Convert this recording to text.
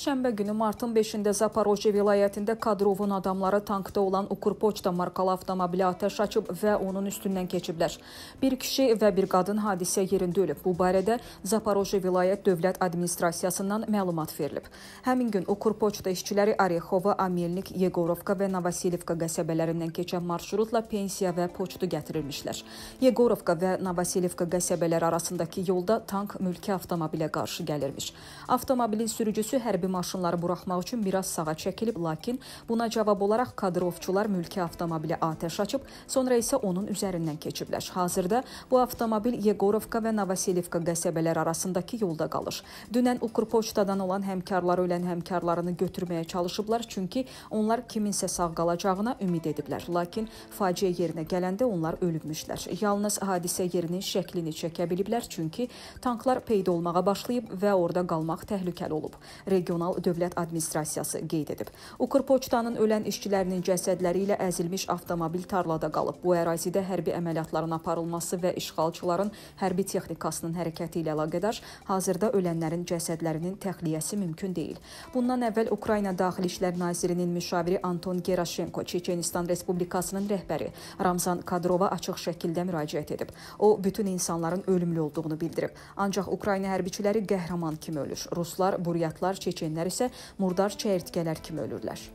Şənbə günü martın 5-də Zaporojye vilayətində Kadrovun adamları tankda olan Ukurpoçta markalı avtomobili atəş açıb və onun üstündən keçiblər. Bir kişi və bir qadın hadisə yerində ölüb. Bu barədə Zaporojye vilayət dövlət administrasiyasından məlumat verilib. Həmin gün Ukurpoçta işçiləri Arexova, Amelnik, Yegorovka və Novosilivka qəsəbələrindən keçən marşrutla pensiya və poçtu gətirilmişlər. Yegorovka və Novosilivka qəsəbələri arasındakı yolda tank mülki avtomobilə qarşı gəlirmiş. Avtomobilin sürücüsü hərbi maşınları buraxmaq üçün biraz sağa çəkilib, lakin buna cavab olaraq kadrovçular mülki avtomobilə atəş açıb, sonra isə onun üzərindən keçiblər. Hazırda bu avtomobil Yegorovka və Novoselivka qəsəbələri arasındakı yolda qalır. Dünən Ukrpoçtadan olan həmkarları ölən həmkarlarını götürməyə çalışıblar, çünki onlar kiminsə sağ qalacağına ümid ediblər. Lakin faciə yerinə gələndə onlar ölübmüşlər. Yalnız hadisə yerinin şəklini çəkə biliblər, çünki tanklar peyda olmağa başlayıb və orada qalmaq təhlükəli olub. Region Regional Dövlət Administrasiyası qeyd edib. Ukrpoçtanın ölən işçilərinin cəsədləri ilə əzilmiş avtomobil tarlada qalıb. Bu ərazidə hərbi əməliyyatların aparılması və işğalçıların hərbi texnikasının hərəkəti ilə əlaqədar hazırda ölənlərin cəsədlərinin təxliyəsi mümkün deyil. Bundan əvvəl Ukrayna Daxili İşlər Nazirinin müşaviri Anton Gerashenko Çeçenistan Respublikasının rəhbəri Ramzan Kadrova açıq şəkildə müraciət edib. O bütün insanların ölümlü olduğunu bildirib. Ancaq Ukrayna hərbiçiləri qəhrəman kimi ölür. Ruslar, buryatlar, çeçenlər sakinlər isə murdar çəyirtkələr kimi ölürlər.